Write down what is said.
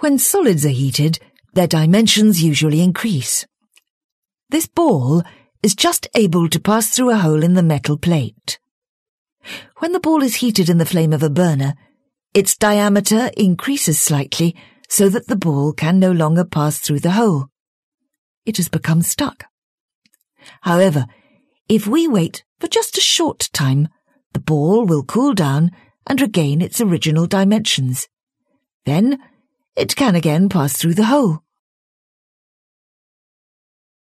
When solids are heated, their dimensions usually increase. This ball is just able to pass through a hole in the metal plate. When the ball is heated in the flame of a burner, its diameter increases slightly so that the ball can no longer pass through the hole. It has become stuck. However, if we wait for just a short time, the ball will cool down and regain its original dimensions. Then it can again pass through the hole.